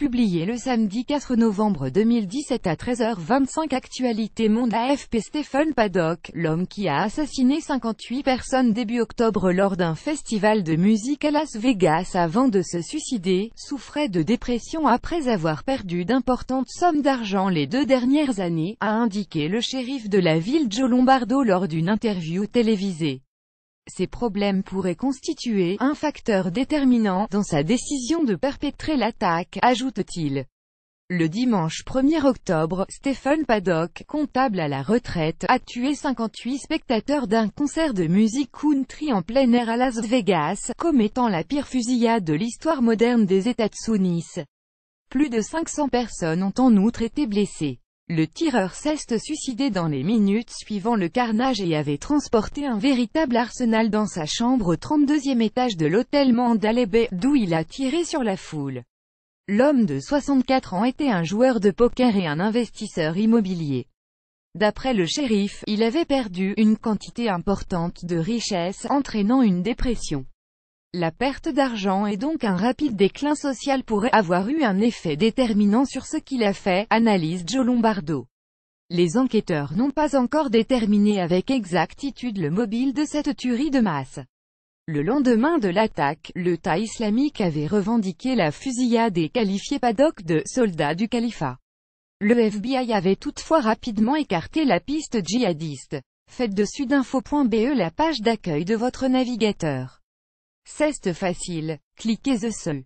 publié le samedi 4 novembre 2017 à 13h25 Actualité Monde AFP Stephen Paddock, l'homme qui a assassiné 58 personnes début octobre lors d'un festival de musique à Las Vegas avant de se suicider, souffrait de dépression après avoir perdu d'importantes sommes d'argent les deux dernières années, a indiqué le shérif de la ville Joe Lombardo lors d'une interview télévisée. Ces problèmes pourraient constituer un facteur déterminant dans sa décision de perpétrer l'attaque, ajoute-t-il. Le dimanche 1er octobre, Stephen Paddock, comptable à la retraite, a tué 58 spectateurs d'un concert de musique country en plein air à Las Vegas, commettant la pire fusillade de l'histoire moderne des États-Unis. Plus de 500 personnes ont en outre été blessées. Le tireur s'est suicidé dans les minutes suivant le carnage et avait transporté un véritable arsenal dans sa chambre au 32e étage de l'hôtel Mandalay Bay, d'où il a tiré sur la foule. L'homme de 64 ans était un joueur de poker et un investisseur immobilier. D'après le shérif, il avait perdu une quantité importante de richesses, entraînant une dépression. La perte d'argent et donc un rapide déclin social pourrait avoir eu un effet déterminant sur ce qu'il a fait, analyse Joe Lombardo. Les enquêteurs n'ont pas encore déterminé avec exactitude le mobile de cette tuerie de masse. Le lendemain de l'attaque, le islamique avait revendiqué la fusillade et qualifié Paddock de « soldats du califat ». Le FBI avait toutefois rapidement écarté la piste djihadiste. Faites de sudinfo.be la page d'accueil de votre navigateur. C'est facile, cliquez seul.